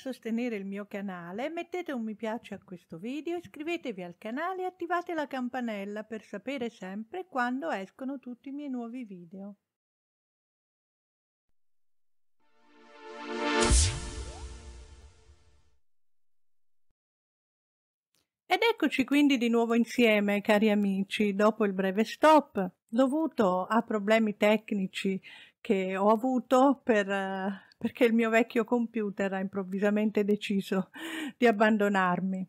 sostenere il mio canale mettete un mi piace a questo video, iscrivetevi al canale e attivate la campanella per sapere sempre quando escono tutti i miei nuovi video. Ed eccoci quindi di nuovo insieme, cari amici, dopo il breve stop, dovuto a problemi tecnici che ho avuto per eh, perché il mio vecchio computer ha improvvisamente deciso di abbandonarmi.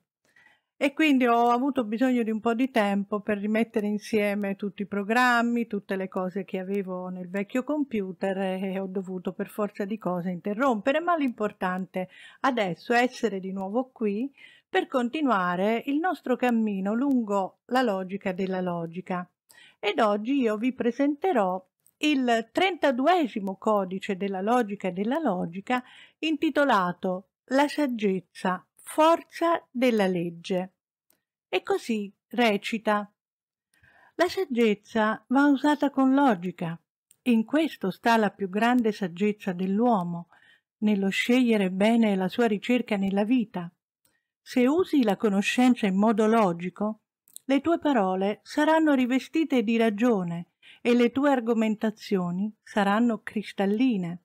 E quindi ho avuto bisogno di un po' di tempo per rimettere insieme tutti i programmi, tutte le cose che avevo nel vecchio computer e ho dovuto per forza di cose interrompere, ma l'importante adesso è essere di nuovo qui per continuare il nostro cammino lungo la logica della logica. Ed oggi io vi presenterò il 32 codice della logica e della logica intitolato La saggezza, forza della legge. E così recita La saggezza va usata con logica. In questo sta la più grande saggezza dell'uomo, nello scegliere bene la sua ricerca nella vita. Se usi la conoscenza in modo logico, le tue parole saranno rivestite di ragione e le tue argomentazioni saranno cristalline.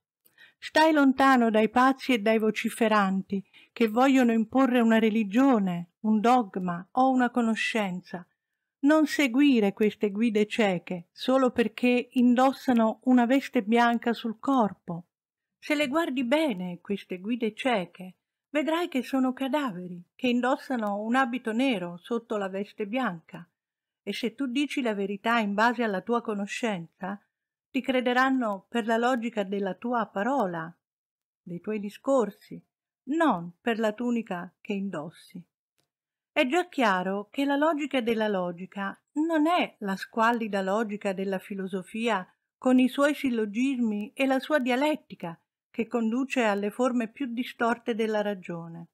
Stai lontano dai pazzi e dai vociferanti che vogliono imporre una religione, un dogma o una conoscenza. Non seguire queste guide cieche solo perché indossano una veste bianca sul corpo. Se le guardi bene, queste guide cieche, vedrai che sono cadaveri che indossano un abito nero sotto la veste bianca e se tu dici la verità in base alla tua conoscenza, ti crederanno per la logica della tua parola, dei tuoi discorsi, non per la tunica che indossi. È già chiaro che la logica della logica non è la squallida logica della filosofia con i suoi sillogismi e la sua dialettica che conduce alle forme più distorte della ragione.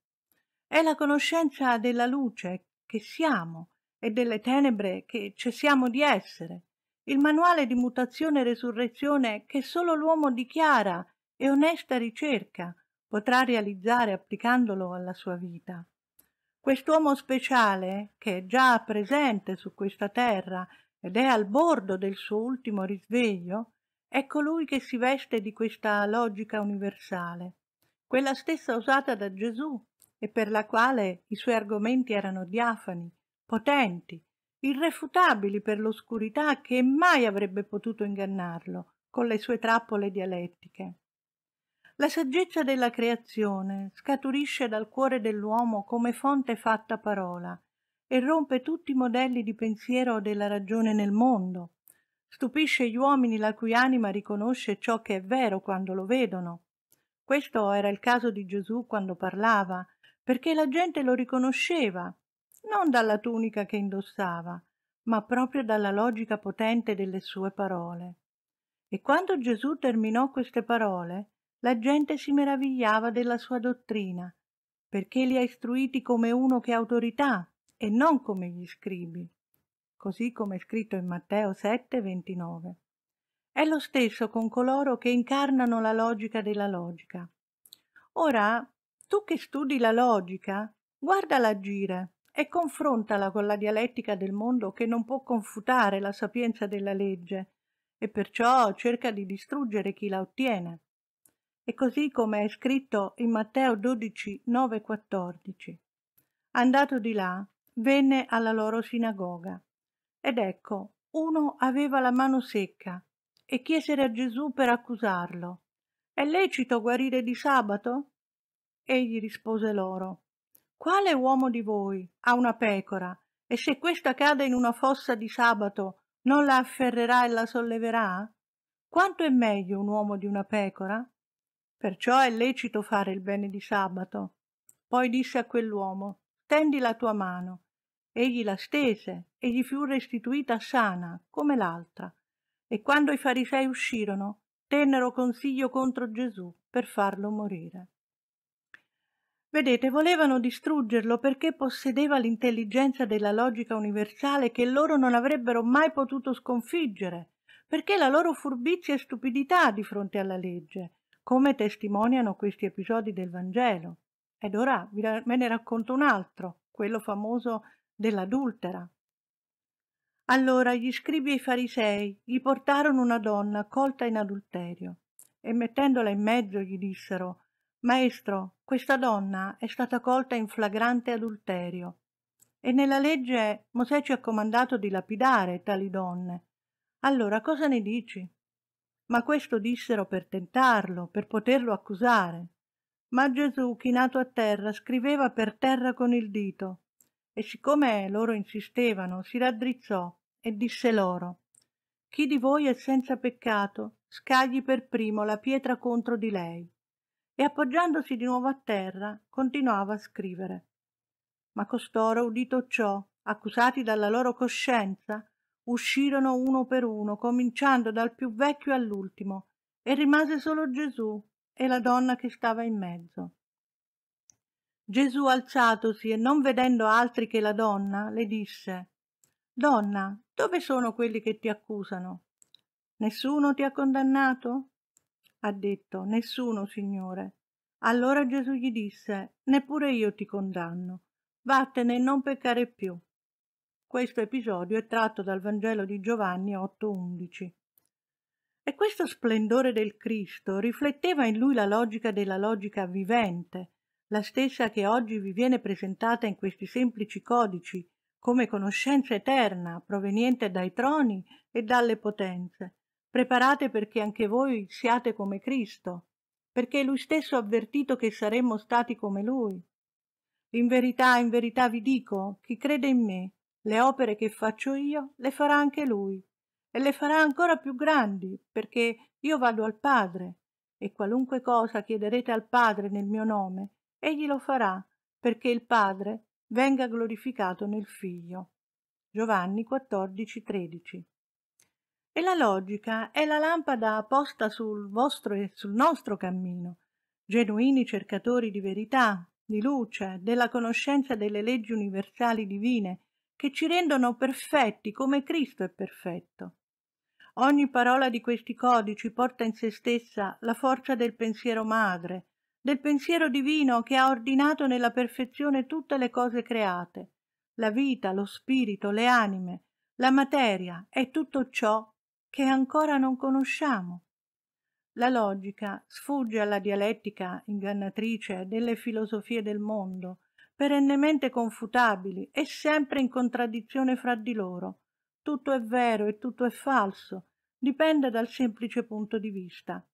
È la conoscenza della luce che siamo, e delle tenebre che cessiamo di essere, il manuale di mutazione e resurrezione che solo l'uomo di chiara e onesta ricerca potrà realizzare applicandolo alla sua vita. Quest'uomo speciale, che è già presente su questa terra ed è al bordo del suo ultimo risveglio, è colui che si veste di questa logica universale, quella stessa usata da Gesù e per la quale i suoi argomenti erano diafani, potenti, irrefutabili per l'oscurità che mai avrebbe potuto ingannarlo con le sue trappole dialettiche. La saggezza della creazione scaturisce dal cuore dell'uomo come fonte fatta parola e rompe tutti i modelli di pensiero della ragione nel mondo. Stupisce gli uomini la cui anima riconosce ciò che è vero quando lo vedono. Questo era il caso di Gesù quando parlava, perché la gente lo riconosceva non dalla tunica che indossava, ma proprio dalla logica potente delle sue parole. E quando Gesù terminò queste parole, la gente si meravigliava della sua dottrina, perché li ha istruiti come uno che ha autorità e non come gli scribi, così come è scritto in Matteo 7, 29. È lo stesso con coloro che incarnano la logica della logica. Ora, tu che studi la logica, guarda l'agire, e confrontala con la dialettica del mondo che non può confutare la sapienza della legge e perciò cerca di distruggere chi la ottiene. E così come è scritto in Matteo 12, 9, 14. Andato di là, venne alla loro sinagoga. Ed ecco, uno aveva la mano secca e chiesero a Gesù per accusarlo. È lecito guarire di sabato? Egli rispose loro, quale uomo di voi ha una pecora e se questa cade in una fossa di sabato non la afferrerà e la solleverà? Quanto è meglio un uomo di una pecora? Perciò è lecito fare il bene di sabato. Poi disse a quell'uomo, tendi la tua mano. Egli la stese e gli fu restituita sana come l'altra. E quando i farisei uscirono, tennero consiglio contro Gesù per farlo morire. Vedete, volevano distruggerlo perché possedeva l'intelligenza della logica universale che loro non avrebbero mai potuto sconfiggere, perché la loro furbizia e stupidità di fronte alla legge, come testimoniano questi episodi del Vangelo. Ed ora me ne racconto un altro, quello famoso dell'adultera. Allora gli scribi e i farisei gli portarono una donna colta in adulterio e mettendola in mezzo gli dissero Maestro, questa donna è stata colta in flagrante adulterio e nella legge Mosè ci ha comandato di lapidare tali donne. Allora cosa ne dici? Ma questo dissero per tentarlo, per poterlo accusare. Ma Gesù, chinato a terra, scriveva per terra con il dito. E siccome loro insistevano, si raddrizzò e disse loro Chi di voi è senza peccato, scagli per primo la pietra contro di lei e appoggiandosi di nuovo a terra continuava a scrivere. Ma costoro, udito ciò, accusati dalla loro coscienza, uscirono uno per uno, cominciando dal più vecchio all'ultimo, e rimase solo Gesù e la donna che stava in mezzo. Gesù alzatosi e non vedendo altri che la donna, le disse Donna, dove sono quelli che ti accusano? Nessuno ti ha condannato? ha detto, nessuno, Signore. Allora Gesù gli disse, neppure io ti condanno, vattene e non peccare più. Questo episodio è tratto dal Vangelo di Giovanni 8:11. E questo splendore del Cristo rifletteva in lui la logica della logica vivente, la stessa che oggi vi viene presentata in questi semplici codici, come conoscenza eterna proveniente dai troni e dalle potenze, Preparate perché anche voi siate come Cristo, perché Lui stesso ha avvertito che saremmo stati come Lui. In verità, in verità vi dico, chi crede in me, le opere che faccio io le farà anche Lui, e le farà ancora più grandi, perché io vado al Padre, e qualunque cosa chiederete al Padre nel mio nome, egli lo farà, perché il Padre venga glorificato nel Figlio. Giovanni 14, 13 e la logica è la lampada apposta sul vostro e sul nostro cammino, genuini cercatori di verità, di luce, della conoscenza delle leggi universali divine, che ci rendono perfetti come Cristo è perfetto. Ogni parola di questi codici porta in sé stessa la forza del pensiero madre, del pensiero divino che ha ordinato nella perfezione tutte le cose create, la vita, lo spirito, le anime, la materia e tutto ciò che ancora non conosciamo. La logica sfugge alla dialettica ingannatrice delle filosofie del mondo, perennemente confutabili e sempre in contraddizione fra di loro. Tutto è vero e tutto è falso, dipende dal semplice punto di vista.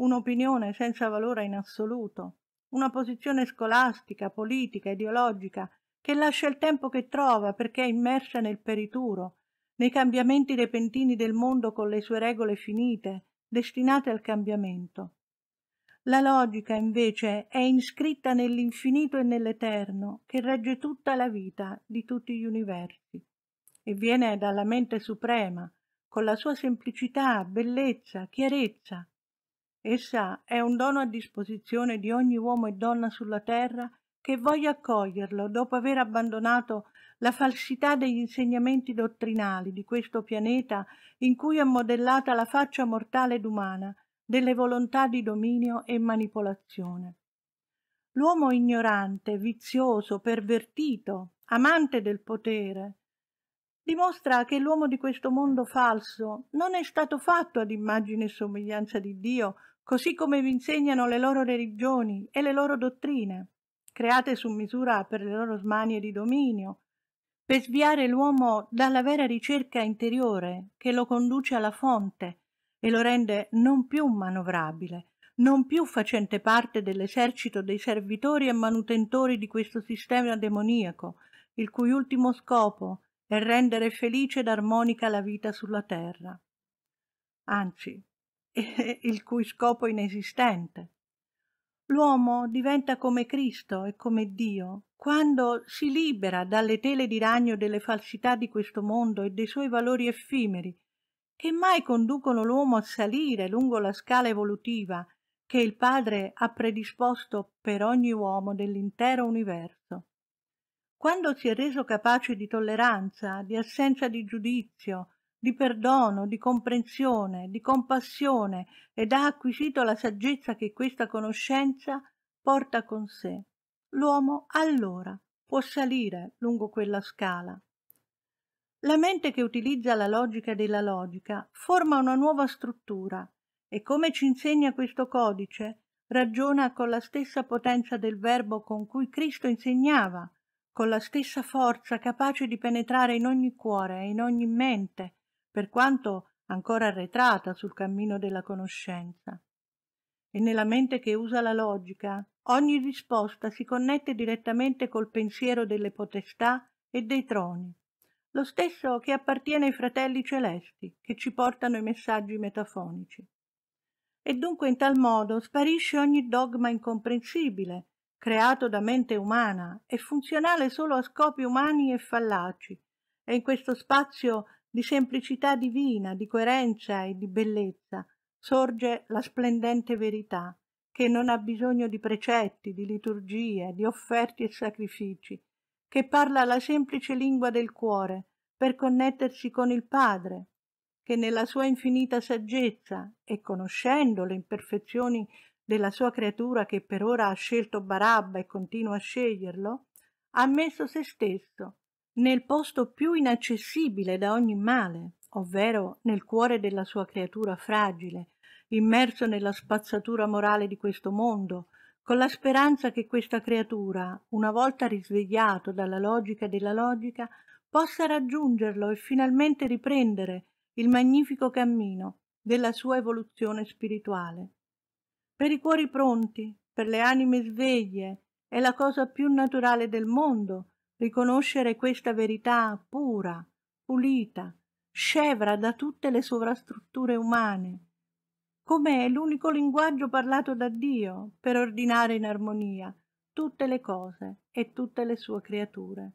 Un'opinione senza valore in assoluto, una posizione scolastica, politica, ideologica, che lascia il tempo che trova perché è immersa nel perituro, nei cambiamenti repentini del mondo con le sue regole finite, destinate al cambiamento. La logica, invece, è inscritta nell'infinito e nell'eterno, che regge tutta la vita di tutti gli universi, e viene dalla mente suprema, con la sua semplicità, bellezza, chiarezza. Essa è un dono a disposizione di ogni uomo e donna sulla terra che voglia accoglierlo dopo aver abbandonato la falsità degli insegnamenti dottrinali di questo pianeta in cui è modellata la faccia mortale ed umana delle volontà di dominio e manipolazione. L'uomo ignorante, vizioso, pervertito, amante del potere, dimostra che l'uomo di questo mondo falso non è stato fatto ad immagine e somiglianza di Dio, così come vi insegnano le loro religioni e le loro dottrine create su misura per le loro smanie di dominio, per sviare l'uomo dalla vera ricerca interiore che lo conduce alla fonte e lo rende non più manovrabile, non più facente parte dell'esercito dei servitori e manutentori di questo sistema demoniaco, il cui ultimo scopo è rendere felice ed armonica la vita sulla terra. Anzi, il cui scopo inesistente. L'uomo diventa come Cristo e come Dio quando si libera dalle tele di ragno delle falsità di questo mondo e dei suoi valori effimeri, che mai conducono l'uomo a salire lungo la scala evolutiva che il Padre ha predisposto per ogni uomo dell'intero universo. Quando si è reso capace di tolleranza, di assenza di giudizio, di perdono, di comprensione, di compassione ed ha acquisito la saggezza che questa conoscenza porta con sé. L'uomo allora può salire lungo quella scala. La mente che utilizza la logica della logica forma una nuova struttura e come ci insegna questo codice, ragiona con la stessa potenza del verbo con cui Cristo insegnava, con la stessa forza capace di penetrare in ogni cuore e in ogni mente, per quanto ancora arretrata sul cammino della conoscenza. E nella mente che usa la logica, ogni risposta si connette direttamente col pensiero delle potestà e dei troni, lo stesso che appartiene ai fratelli celesti che ci portano i messaggi metafonici. E dunque in tal modo sparisce ogni dogma incomprensibile, creato da mente umana e funzionale solo a scopi umani e fallaci, e in questo spazio di semplicità divina, di coerenza e di bellezza sorge la splendente verità, che non ha bisogno di precetti, di liturgie, di offerti e sacrifici, che parla la semplice lingua del cuore per connettersi con il Padre, che nella sua infinita saggezza e conoscendo le imperfezioni della sua creatura che per ora ha scelto Barabba e continua a sceglierlo, ha messo se stesso nel posto più inaccessibile da ogni male, ovvero nel cuore della sua creatura fragile, immerso nella spazzatura morale di questo mondo, con la speranza che questa creatura, una volta risvegliato dalla logica della logica, possa raggiungerlo e finalmente riprendere il magnifico cammino della sua evoluzione spirituale. Per i cuori pronti, per le anime sveglie, è la cosa più naturale del mondo riconoscere questa verità pura, pulita, scevra da tutte le sovrastrutture umane, come è l'unico linguaggio parlato da Dio per ordinare in armonia tutte le cose e tutte le sue creature.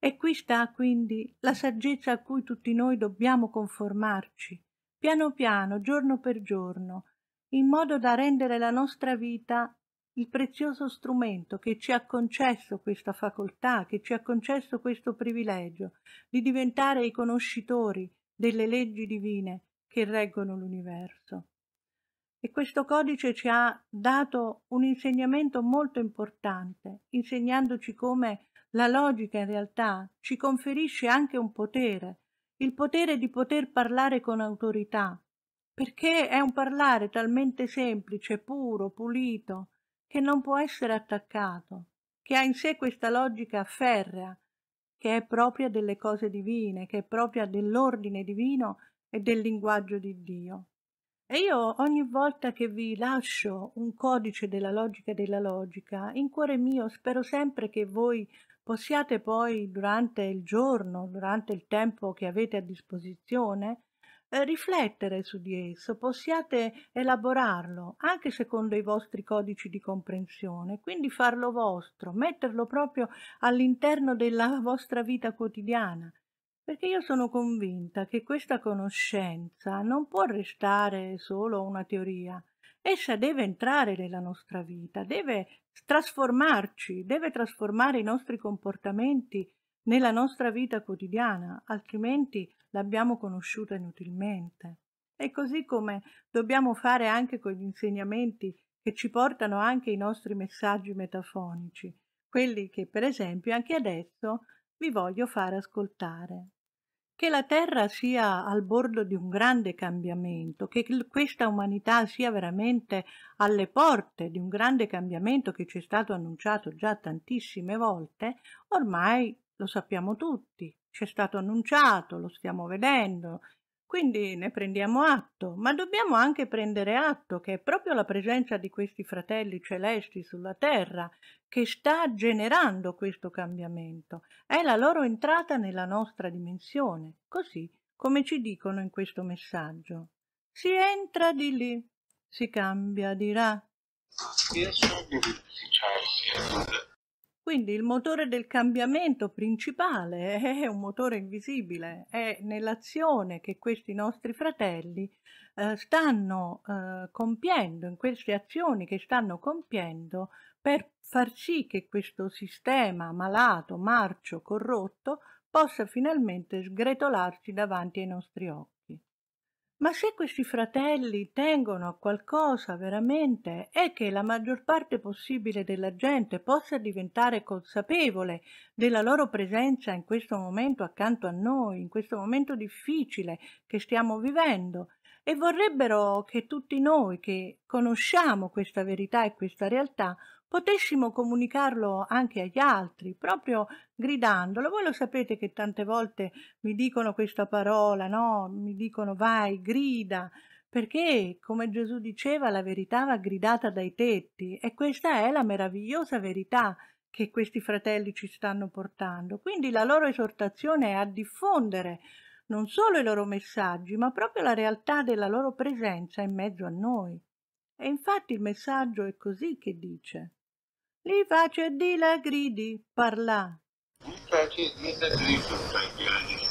E qui sta quindi la saggezza a cui tutti noi dobbiamo conformarci, piano piano, giorno per giorno, in modo da rendere la nostra vita il prezioso strumento che ci ha concesso questa facoltà, che ci ha concesso questo privilegio di diventare i conoscitori delle leggi divine che reggono l'universo. E questo codice ci ha dato un insegnamento molto importante, insegnandoci come la logica in realtà ci conferisce anche un potere, il potere di poter parlare con autorità, perché è un parlare talmente semplice, puro, pulito, che non può essere attaccato, che ha in sé questa logica ferrea, che è propria delle cose divine, che è propria dell'ordine divino e del linguaggio di Dio. E io ogni volta che vi lascio un codice della logica della logica, in cuore mio spero sempre che voi possiate poi durante il giorno, durante il tempo che avete a disposizione, eh, riflettere su di esso, possiate elaborarlo anche secondo i vostri codici di comprensione, quindi farlo vostro, metterlo proprio all'interno della vostra vita quotidiana, perché io sono convinta che questa conoscenza non può restare solo una teoria, essa deve entrare nella nostra vita, deve trasformarci, deve trasformare i nostri comportamenti nella nostra vita quotidiana, altrimenti l'abbiamo conosciuta inutilmente. E così come dobbiamo fare anche con gli insegnamenti che ci portano anche i nostri messaggi metafonici, quelli che per esempio anche adesso vi voglio far ascoltare. Che la Terra sia al bordo di un grande cambiamento, che questa umanità sia veramente alle porte di un grande cambiamento che ci è stato annunciato già tantissime volte, ormai lo sappiamo tutti, ci è stato annunciato, lo stiamo vedendo, quindi ne prendiamo atto, ma dobbiamo anche prendere atto che è proprio la presenza di questi fratelli celesti sulla terra che sta generando questo cambiamento, è la loro entrata nella nostra dimensione, così come ci dicono in questo messaggio. Si entra di lì, si cambia di là. Quindi il motore del cambiamento principale è un motore invisibile, è nell'azione che questi nostri fratelli eh, stanno eh, compiendo, in queste azioni che stanno compiendo per far sì che questo sistema malato, marcio, corrotto possa finalmente sgretolarsi davanti ai nostri occhi. Ma se questi fratelli tengono a qualcosa veramente è che la maggior parte possibile della gente possa diventare consapevole della loro presenza in questo momento accanto a noi, in questo momento difficile che stiamo vivendo e vorrebbero che tutti noi che conosciamo questa verità e questa realtà potessimo comunicarlo anche agli altri, proprio gridandolo. Voi lo sapete che tante volte mi dicono questa parola, no? Mi dicono vai, grida, perché come Gesù diceva la verità va gridata dai tetti e questa è la meravigliosa verità che questi fratelli ci stanno portando. Quindi la loro esortazione è a diffondere non solo i loro messaggi, ma proprio la realtà della loro presenza in mezzo a noi. E infatti il messaggio è così che dice. Li face di la gridi parlà. Li face di la gridi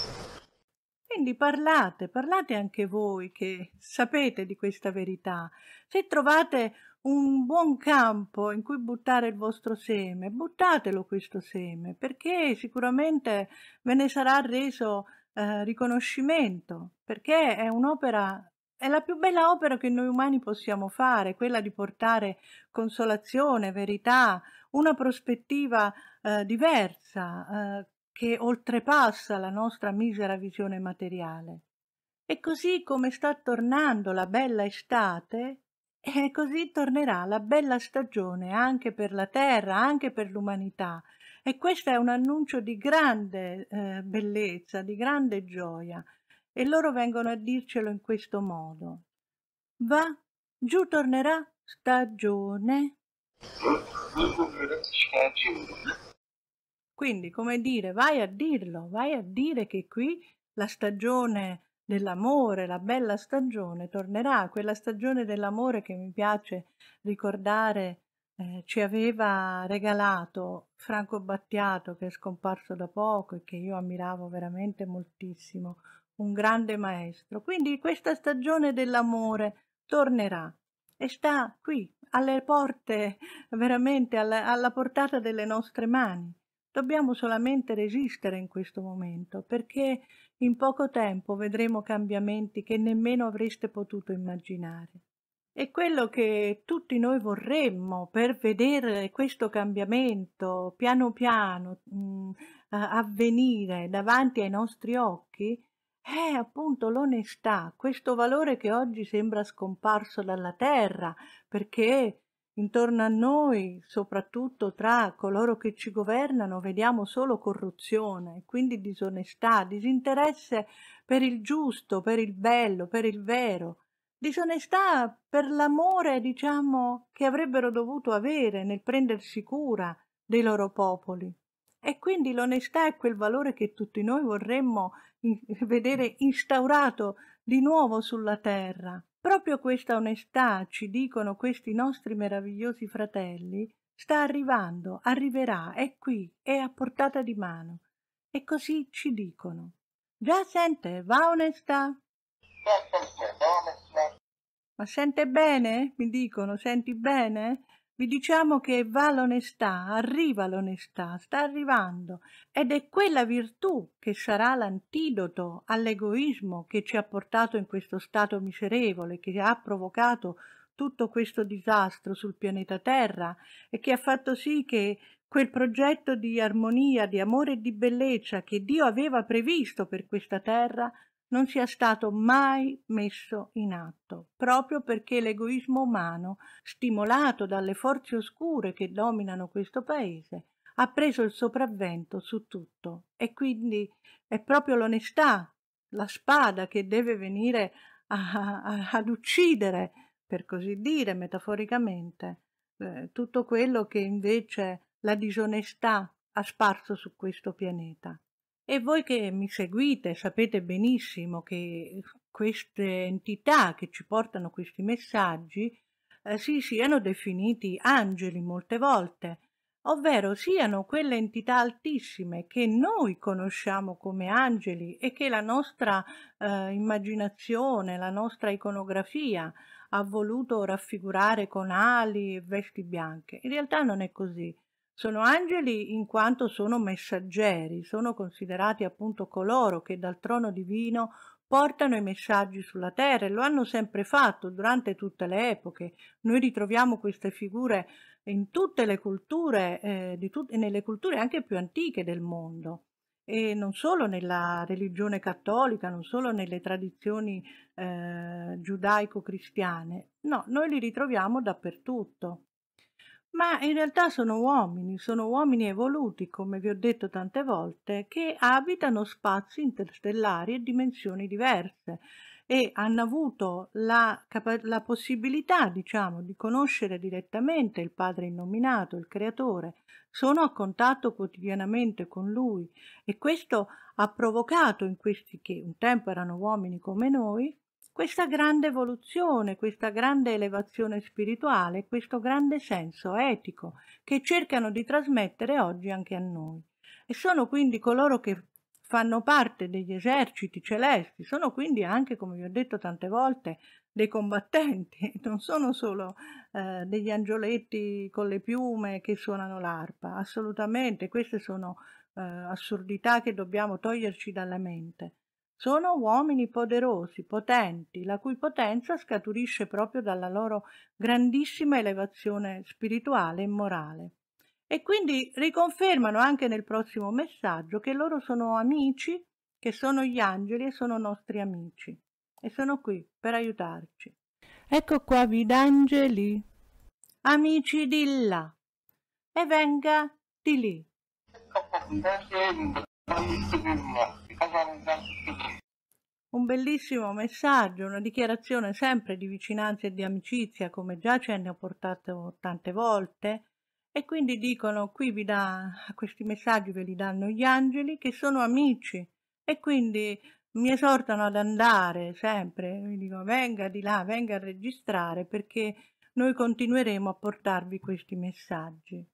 Quindi parlate, parlate anche voi che sapete di questa verità. Se trovate un buon campo in cui buttare il vostro seme, buttatelo questo seme, perché sicuramente ve ne sarà reso eh, riconoscimento, perché è un'opera è la più bella opera che noi umani possiamo fare, quella di portare consolazione, verità, una prospettiva eh, diversa eh, che oltrepassa la nostra misera visione materiale. E così come sta tornando la bella estate, e eh, così tornerà la bella stagione anche per la terra, anche per l'umanità. E questo è un annuncio di grande eh, bellezza, di grande gioia e loro vengono a dircelo in questo modo. Va, giù tornerà stagione. Quindi, come dire, vai a dirlo, vai a dire che qui la stagione dell'amore, la bella stagione tornerà, quella stagione dell'amore che mi piace ricordare eh, ci aveva regalato Franco Battiato che è scomparso da poco e che io ammiravo veramente moltissimo, un grande maestro. Quindi questa stagione dell'amore tornerà e sta qui, alle porte, veramente alla, alla portata delle nostre mani. Dobbiamo solamente resistere in questo momento, perché in poco tempo vedremo cambiamenti che nemmeno avreste potuto immaginare. E quello che tutti noi vorremmo per vedere questo cambiamento piano piano mh, mm, avvenire davanti ai nostri occhi è eh, appunto l'onestà, questo valore che oggi sembra scomparso dalla terra, perché intorno a noi, soprattutto tra coloro che ci governano, vediamo solo corruzione, quindi disonestà, disinteresse per il giusto, per il bello, per il vero, disonestà per l'amore, diciamo, che avrebbero dovuto avere nel prendersi cura dei loro popoli. E quindi l'onestà è quel valore che tutti noi vorremmo vedere instaurato di nuovo sulla terra. Proprio questa onestà, ci dicono questi nostri meravigliosi fratelli, sta arrivando, arriverà, è qui, è a portata di mano. E così ci dicono. Già sente, va onestà. Ma sente bene? Mi dicono, senti bene? vi diciamo che va l'onestà, arriva l'onestà, sta arrivando ed è quella virtù che sarà l'antidoto all'egoismo che ci ha portato in questo stato miserevole, che ha provocato tutto questo disastro sul pianeta Terra e che ha fatto sì che quel progetto di armonia, di amore e di bellezza che Dio aveva previsto per questa terra non sia stato mai messo in atto, proprio perché l'egoismo umano, stimolato dalle forze oscure che dominano questo paese, ha preso il sopravvento su tutto e quindi è proprio l'onestà, la spada che deve venire a, a, ad uccidere, per così dire metaforicamente, eh, tutto quello che invece la disonestà ha sparso su questo pianeta. E voi che mi seguite sapete benissimo che queste entità che ci portano questi messaggi eh, si siano definiti angeli molte volte, ovvero siano quelle entità altissime che noi conosciamo come angeli e che la nostra eh, immaginazione, la nostra iconografia ha voluto raffigurare con ali e vesti bianche. In realtà non è così. Sono angeli in quanto sono messaggeri, sono considerati appunto coloro che dal trono divino portano i messaggi sulla terra e lo hanno sempre fatto durante tutte le epoche. Noi ritroviamo queste figure in tutte le culture, eh, tut nelle culture anche più antiche del mondo e non solo nella religione cattolica, non solo nelle tradizioni eh, giudaico-cristiane, no, noi li ritroviamo dappertutto. Ma in realtà sono uomini, sono uomini evoluti, come vi ho detto tante volte, che abitano spazi interstellari e dimensioni diverse e hanno avuto la, la possibilità, diciamo, di conoscere direttamente il Padre innominato, il Creatore, sono a contatto quotidianamente con Lui e questo ha provocato in questi che un tempo erano uomini come noi, questa grande evoluzione, questa grande elevazione spirituale, questo grande senso etico che cercano di trasmettere oggi anche a noi. E sono quindi coloro che fanno parte degli eserciti celesti, sono quindi anche, come vi ho detto tante volte, dei combattenti, non sono solo eh, degli angioletti con le piume che suonano l'arpa, assolutamente, queste sono eh, assurdità che dobbiamo toglierci dalla mente. Sono uomini poderosi, potenti, la cui potenza scaturisce proprio dalla loro grandissima elevazione spirituale e morale. E quindi riconfermano anche nel prossimo messaggio che loro sono amici, che sono gli angeli e sono nostri amici. E sono qui per aiutarci. Ecco qua vidangeli, amici di là, e venga di lì. Ecco un bellissimo messaggio, una dichiarazione sempre di vicinanza e di amicizia, come già ce ne ho portato tante volte, e quindi dicono qui vi dà, questi messaggi ve li danno gli angeli che sono amici e quindi mi esortano ad andare sempre, mi dicono venga di là, venga a registrare perché noi continueremo a portarvi questi messaggi.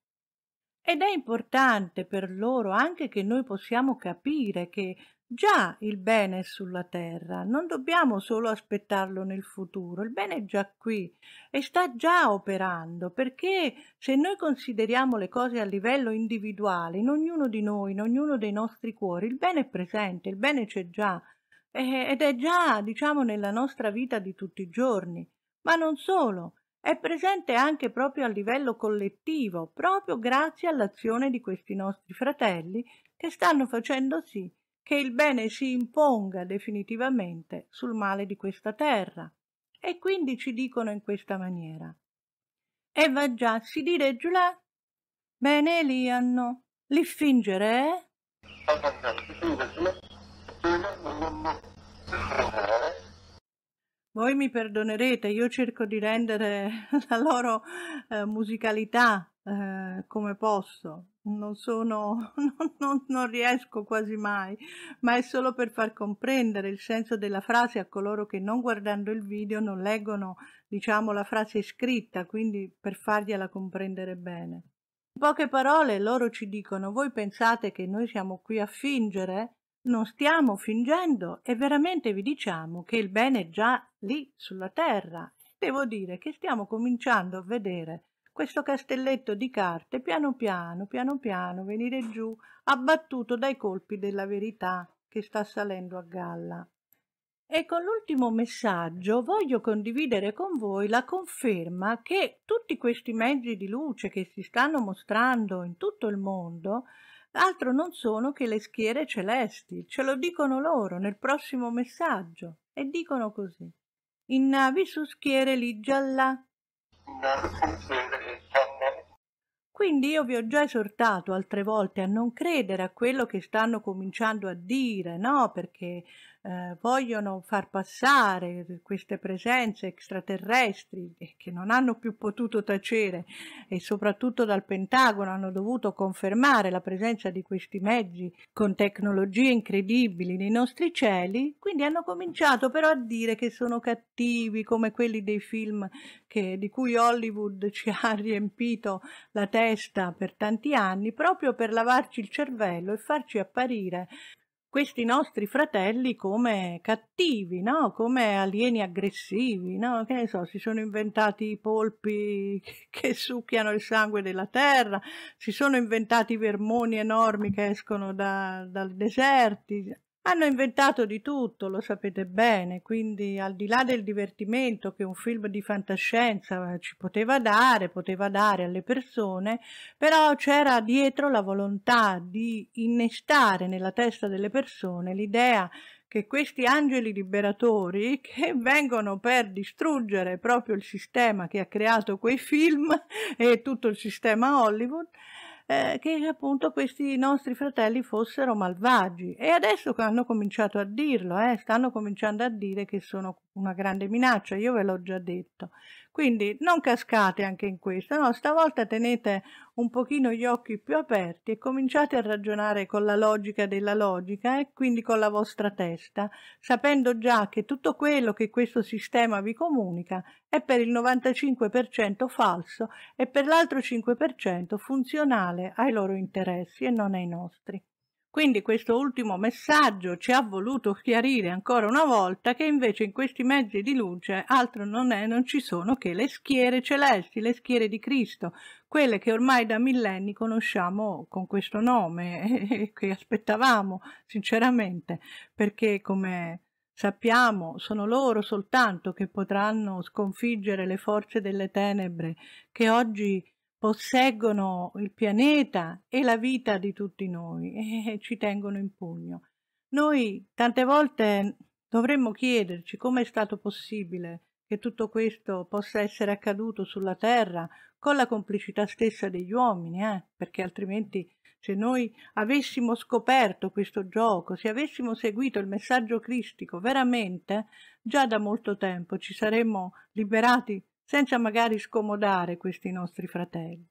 Ed è importante per loro anche che noi possiamo capire che già il bene è sulla terra, non dobbiamo solo aspettarlo nel futuro, il bene è già qui e sta già operando, perché se noi consideriamo le cose a livello individuale, in ognuno di noi, in ognuno dei nostri cuori, il bene è presente, il bene c'è già eh, ed è già, diciamo, nella nostra vita di tutti i giorni. Ma non solo, è presente anche proprio a livello collettivo, proprio grazie all'azione di questi nostri fratelli che stanno facendo sì che il bene si imponga definitivamente sul male di questa terra. E quindi ci dicono in questa maniera. E va già, si dire giù là? Bene li hanno, li fingere, eh? Voi mi perdonerete, io cerco di rendere la loro eh, musicalità eh, come posso. Non sono, non, non, non riesco quasi mai, ma è solo per far comprendere il senso della frase a coloro che non guardando il video non leggono, diciamo, la frase scritta, quindi per fargliela comprendere bene. In poche parole loro ci dicono voi pensate che noi siamo qui a fingere? Non stiamo fingendo e veramente vi diciamo che il bene è già lì sulla terra. Devo dire che stiamo cominciando a vedere questo castelletto di carte piano piano, piano piano venire giù, abbattuto dai colpi della verità che sta salendo a galla. E con l'ultimo messaggio voglio condividere con voi la conferma che tutti questi mezzi di luce che si stanno mostrando in tutto il mondo altro non sono che le schiere celesti, ce lo dicono loro nel prossimo messaggio, e dicono così. In navi su schiere lì gialla. Quindi io vi ho già esortato altre volte a non credere a quello che stanno cominciando a dire, no? Perché eh, vogliono far passare queste presenze extraterrestri che non hanno più potuto tacere e soprattutto dal Pentagono hanno dovuto confermare la presenza di questi mezzi con tecnologie incredibili nei nostri cieli, quindi hanno cominciato però a dire che sono cattivi come quelli dei film che, di cui Hollywood ci ha riempito la testa per tanti anni proprio per lavarci il cervello e farci apparire questi nostri fratelli come cattivi, no? come alieni aggressivi, no? che ne so, si sono inventati i polpi che succhiano il sangue della terra, si sono inventati i vermoni enormi che escono da, dal deserti, hanno inventato di tutto, lo sapete bene, quindi al di là del divertimento che un film di fantascienza ci poteva dare, poteva dare alle persone, però c'era dietro la volontà di innestare nella testa delle persone l'idea che questi angeli liberatori che vengono per distruggere proprio il sistema che ha creato quei film e tutto il sistema Hollywood eh, che appunto questi nostri fratelli fossero malvagi e adesso hanno cominciato a dirlo, eh, stanno cominciando a dire che sono una grande minaccia, io ve l'ho già detto. Quindi non cascate anche in questo, no? stavolta tenete un pochino gli occhi più aperti e cominciate a ragionare con la logica della logica e eh, quindi con la vostra testa, sapendo già che tutto quello che questo sistema vi comunica è per il 95% falso e per l'altro 5% funzionale ai loro interessi e non ai nostri. Quindi questo ultimo messaggio ci ha voluto chiarire ancora una volta che invece in questi mezzi di luce altro non è, non ci sono che le schiere celesti, le schiere di Cristo, quelle che ormai da millenni conosciamo con questo nome e che aspettavamo sinceramente, perché come Sappiamo, sono loro soltanto che potranno sconfiggere le forze delle tenebre che oggi posseggono il pianeta e la vita di tutti noi e ci tengono in pugno. Noi tante volte dovremmo chiederci come è stato possibile che tutto questo possa essere accaduto sulla Terra con la complicità stessa degli uomini, eh? perché altrimenti se noi avessimo scoperto questo gioco, se avessimo seguito il messaggio cristico veramente, già da molto tempo ci saremmo liberati senza magari scomodare questi nostri fratelli.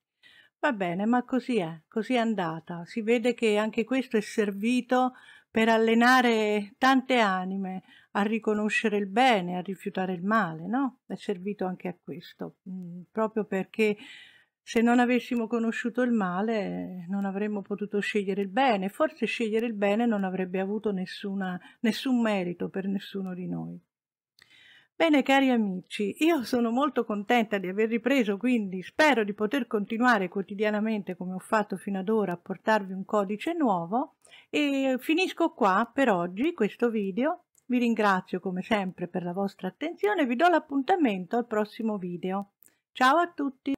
Va bene, ma così è, così è andata. Si vede che anche questo è servito per allenare tante anime a riconoscere il bene, a rifiutare il male, no? È servito anche a questo, mh, mm, proprio perché se non avessimo conosciuto il male non avremmo potuto scegliere il bene, forse scegliere il bene non avrebbe avuto nessuna, nessun merito per nessuno di noi. Bene cari amici, io sono molto contenta di aver ripreso, quindi spero di poter continuare quotidianamente come ho fatto fino ad ora a portarvi un codice nuovo e finisco qua per oggi questo video. Vi ringrazio come sempre per la vostra attenzione e vi do l'appuntamento al prossimo video. Ciao a tutti!